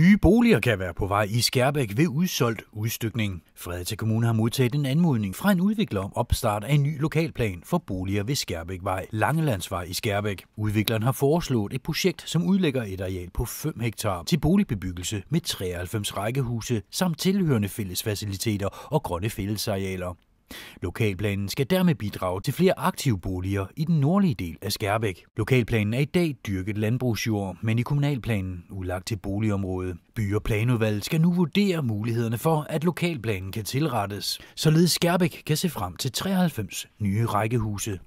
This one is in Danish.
Nye boliger kan være på vej i Skærbæk ved udsolgt udstykning. Fredericia Kommune har modtaget en anmodning fra en udvikler om opstart af en ny lokalplan for boliger ved Skærbækvej, Langelandsvej i Skærbæk. Udvikleren har foreslået et projekt, som udlægger et areal på 5 hektar til boligbebyggelse med 93 rækkehuse samt tilhørende fællesfaciliteter og grønne fællesarealer. Lokalplanen skal dermed bidrage til flere aktive boliger i den nordlige del af Skærbæk. Lokalplanen er i dag dyrket landbrugsjord, men i kommunalplanen udlagt til boligområde. By- og planudvalget skal nu vurdere mulighederne for, at lokalplanen kan tilrettes, således Skærbæk kan se frem til 93 nye rækkehuse.